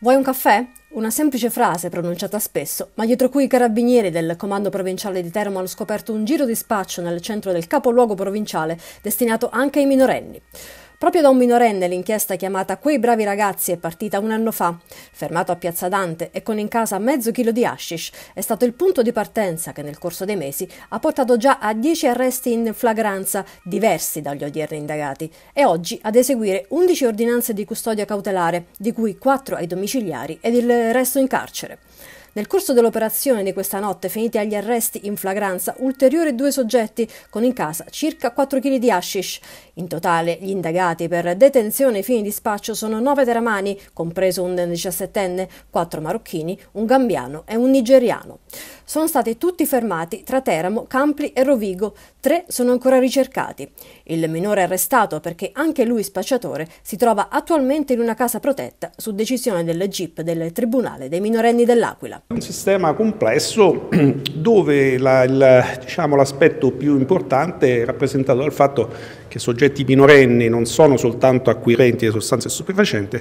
Vuoi un caffè? Una semplice frase pronunciata spesso, ma dietro cui i carabinieri del comando provinciale di Teramo hanno scoperto un giro di spaccio nel centro del capoluogo provinciale destinato anche ai minorenni. Proprio da un minorenne l'inchiesta chiamata Quei bravi ragazzi è partita un anno fa. Fermato a Piazza Dante e con in casa mezzo chilo di hashish, è stato il punto di partenza che nel corso dei mesi ha portato già a 10 arresti in flagranza, diversi dagli odierni indagati, e oggi ad eseguire 11 ordinanze di custodia cautelare, di cui 4 ai domiciliari ed il resto in carcere. Nel corso dell'operazione di questa notte, finiti agli arresti in flagranza, ulteriori due soggetti con in casa circa 4 kg di hashish. In totale, gli indagati per detenzione e fini di spaccio sono 9 teramani, compreso un 17enne, 4 marocchini, un gambiano e un nigeriano. Sono stati tutti fermati tra Teramo, Campli e Rovigo, tre sono ancora ricercati. Il minore è arrestato perché anche lui spacciatore si trova attualmente in una casa protetta su decisione del GIP del Tribunale dei minorenni dell'Aquila. È un sistema complesso dove diciamo, l'aspetto la, diciamo, più importante è rappresentato dal fatto che soggetti minorenni non sono soltanto acquirenti di sostanze stupefacenti,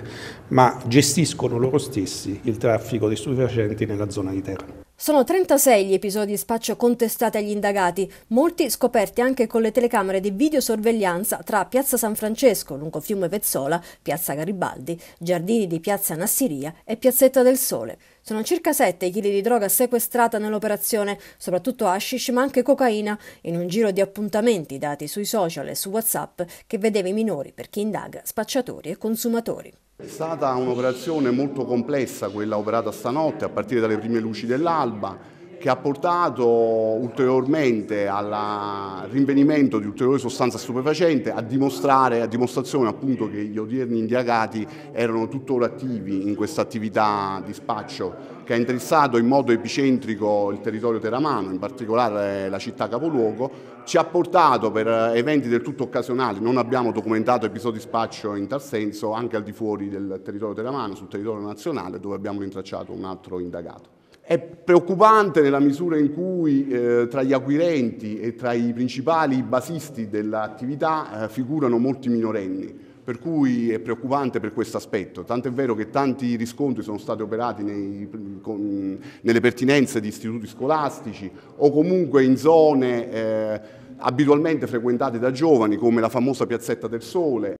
ma gestiscono loro stessi il traffico di stupefacenti nella zona di terra. Sono 36 gli episodi di spaccio contestati agli indagati, molti scoperti anche con le telecamere di videosorveglianza tra Piazza San Francesco, lungo fiume Pezzola, Piazza Garibaldi, giardini di Piazza Nassiria e Piazzetta del Sole. Sono circa 7 i chili di droga sequestrata nell'operazione, soprattutto hashish ma anche cocaina, in un giro di appuntamenti dati sui social e su WhatsApp che vedeva i minori, per chi indaga, spacciatori e consumatori. È stata un'operazione molto complessa quella operata stanotte a partire dalle prime luci dell'alba che ha portato ulteriormente al rinvenimento di ulteriori sostanze stupefacenti a, dimostrare, a dimostrazione appunto che gli odierni indagati erano tuttora attivi in questa attività di spaccio che ha interessato in modo epicentrico il territorio teramano, in particolare la città capoluogo, ci ha portato per eventi del tutto occasionali, non abbiamo documentato episodi spaccio in tal senso, anche al di fuori del territorio teramano, sul territorio nazionale, dove abbiamo rintracciato un altro indagato. È preoccupante nella misura in cui eh, tra gli acquirenti e tra i principali basisti dell'attività eh, figurano molti minorenni, per cui è preoccupante per questo aspetto, tanto è vero che tanti riscontri sono stati operati nei, con, nelle pertinenze di istituti scolastici o comunque in zone eh, abitualmente frequentate da giovani come la famosa piazzetta del sole.